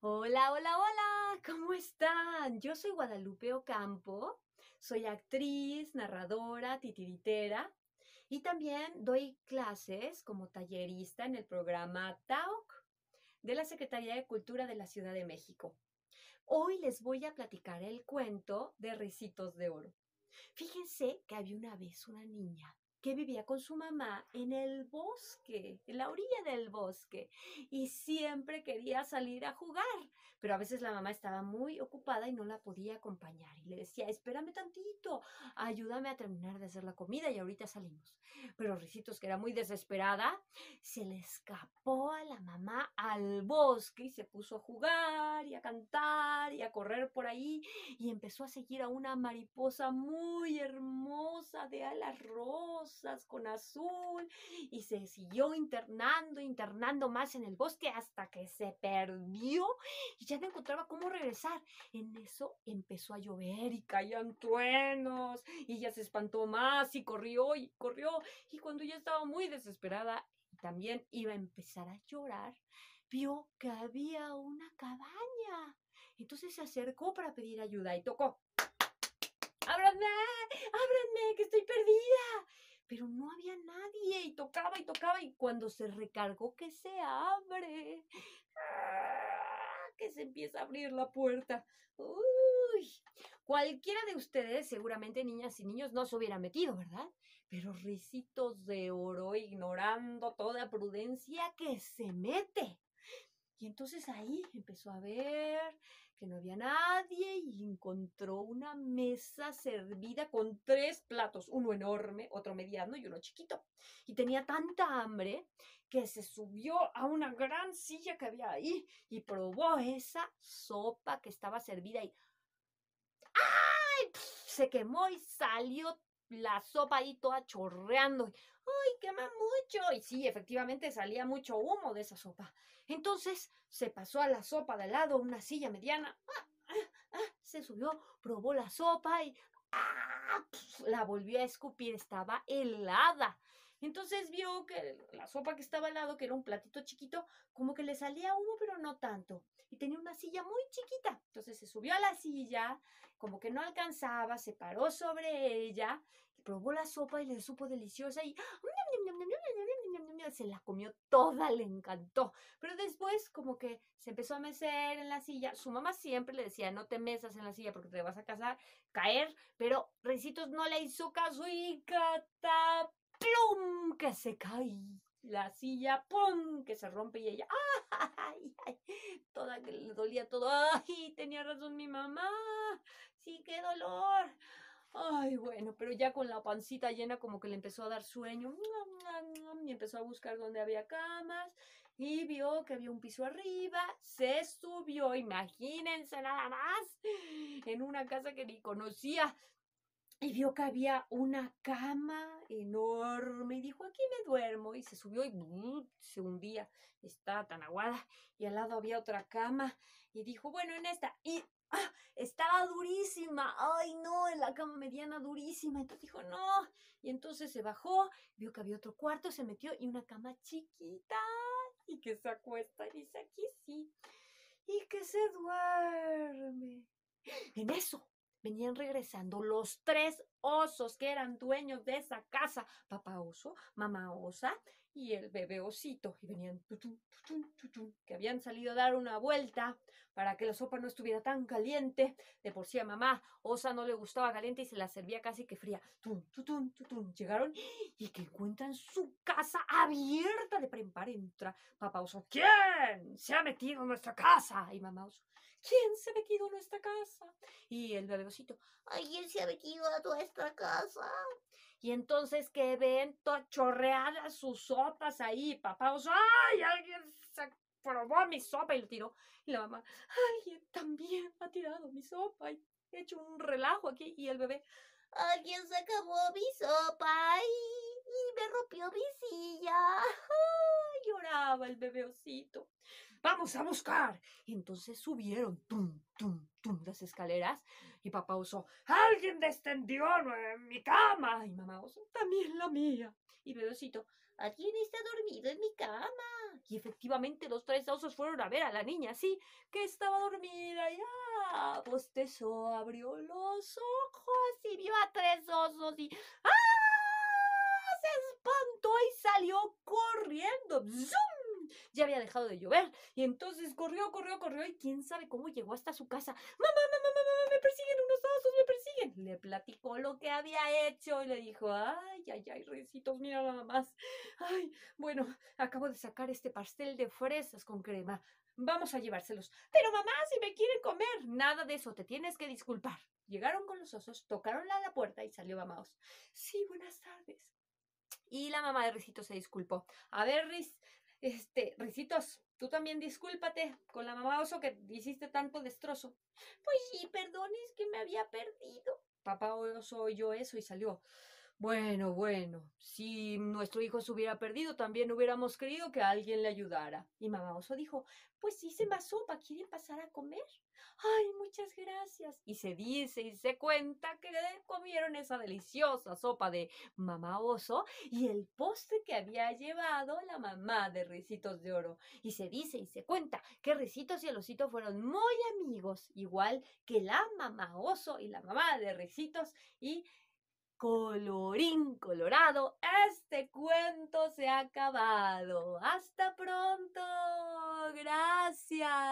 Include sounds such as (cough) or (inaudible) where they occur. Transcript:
Hola, hola, hola, ¿cómo están? Yo soy Guadalupe Ocampo, soy actriz, narradora, titiritera y también doy clases como tallerista en el programa TAUC de la Secretaría de Cultura de la Ciudad de México. Hoy les voy a platicar el cuento de recitos de Oro. Fíjense que había una vez una niña que vivía con su mamá en el bosque, en la orilla del bosque, y siempre quería salir a jugar, pero a veces la mamá estaba muy ocupada y no la podía acompañar y le decía, espérame tantito, ayúdame a terminar de hacer la comida y ahorita salimos. Pero Ricitos, que era muy desesperada, se le escapó a la mamá a el bosque y se puso a jugar y a cantar y a correr por ahí y empezó a seguir a una mariposa muy hermosa de alas rosas con azul y se siguió internando, internando más en el bosque hasta que se perdió y ya no encontraba cómo regresar. En eso empezó a llover y caían truenos y ya se espantó más y corrió y corrió y cuando ya estaba muy desesperada también iba a empezar a llorar, vio que había una cabaña. Entonces se acercó para pedir ayuda y tocó. ¡Ábranme! ¡Ábranme! ¡Que estoy perdida! Pero no había nadie y tocaba y tocaba y cuando se recargó que se abre, ¡ah! que se empieza a abrir la puerta. ¡Uy! Cualquiera de ustedes, seguramente niñas y niños, no se hubiera metido, ¿verdad? Pero ricitos de oro, ignorando toda prudencia, que se mete. Y entonces ahí empezó a ver que no había nadie y encontró una mesa servida con tres platos, uno enorme, otro mediano y uno chiquito. Y tenía tanta hambre que se subió a una gran silla que había ahí y probó esa sopa que estaba servida y ¡ay! se quemó y salió la sopa ahí toda chorreando. ¡Ay, quema mucho! Y sí, efectivamente salía mucho humo de esa sopa. Entonces se pasó a la sopa de lado una silla mediana. Ah, ah, ah, se subió, probó la sopa y la volvió a escupir. Estaba helada. Entonces vio que la sopa que estaba al lado, que era un platito chiquito, como que le salía humo, pero no tanto. Y tenía una silla muy chiquita. Entonces se subió a la silla, como que no alcanzaba, se paró sobre ella, probó la sopa y le supo deliciosa y ¡ah! se la comió toda, le encantó. Pero después como que se empezó a mecer en la silla. Su mamá siempre le decía, no te mesas en la silla porque te vas a casar, caer, pero Ricitos no le hizo caso y catap plum, que se cae la silla, pum, que se rompe y ella, (laughs) ay, ay, toda que le dolía todo, ay, tenía razón mi mamá, sí, qué dolor. Ay, bueno, pero ya con la pancita llena como que le empezó a dar sueño y empezó a buscar dónde había camas y vio que había un piso arriba, se subió, imagínense nada más, en una casa que ni conocía, y vio que había una cama enorme y dijo, aquí me duermo. Y se subió y se hundía, estaba tan aguada. Y al lado había otra cama y dijo, bueno, en esta. Y ¡ah! estaba durísima, ay no, en la cama mediana durísima. Entonces dijo, no. Y entonces se bajó, vio que había otro cuarto, se metió y una cama chiquita. Y que se acuesta y dice, aquí sí. Y que se duerme. En eso venían regresando los tres osos que eran dueños de esa casa, papá oso, mamá osa y el bebé osito, y venían que habían salido a dar una vuelta para que la sopa no estuviera tan caliente, de por sí a mamá osa no le gustaba caliente y se la servía casi que fría, llegaron y que encuentran su casa abierta de para entra papá oso, ¿quién se ha metido en nuestra casa? Y mamá oso, ¿quién se ha metido en nuestra casa? Y el bebecito, ¿alguien se ha metido a nuestra casa? Y entonces que ven chorreadas sus sopas ahí, papá, o ¡ay, alguien se probó mi sopa! Y lo tiró. Y la mamá, ¿alguien también ha tirado mi sopa! Y he hecho un relajo aquí. Y el bebé, ¡alguien se acabó mi sopa! ¡Y, me rompió mi silla! lloraba el osito. Vamos a buscar. Y Entonces subieron, tum, tum, tum, las escaleras. Y papá oso, alguien descendió en mi cama. Y mamá oso, también la mía. Y osito, alguien está dormido en mi cama. Y efectivamente los tres osos fueron a ver a la niña, sí, que estaba dormida. Y ah, abrió los ojos y vio a tres osos y ¡ah! se espantó y salió corriendo. ¡Zum! Ya había dejado de llover. Y entonces corrió, corrió, corrió. Y quién sabe cómo llegó hasta su casa. Mamá, mamá, mamá, mamá, me persiguen unos osos, me persiguen. Le platicó lo que había hecho y le dijo, ay, ay, ay, recitos, mira nada más. Ay, bueno, acabo de sacar este pastel de fresas con crema. Vamos a llevárselos. Pero mamá, si me quieren comer. Nada de eso, te tienes que disculpar. Llegaron con los osos, tocaron la puerta y salió mamáos Sí, buenas tardes. Y la mamá de Ricitos se disculpó. A ver, este, Ricitos, tú también discúlpate con la mamá oso que hiciste tanto destrozo. Pues sí, perdones que me había perdido. Papá oso oyó eso y salió. Bueno, bueno, si nuestro hijo se hubiera perdido, también hubiéramos querido que alguien le ayudara. Y mamá oso dijo, pues hice más sopa, ¿quieren pasar a comer? Ay, muchas gracias. Y se dice y se cuenta que comieron esa deliciosa sopa de mamá oso y el postre que había llevado la mamá de Ricitos de Oro. Y se dice y se cuenta que Ricitos y el osito fueron muy amigos, igual que la mamá oso y la mamá de Ricitos y Colorín colorado, este cuento se ha acabado. Hasta pronto. Gracias.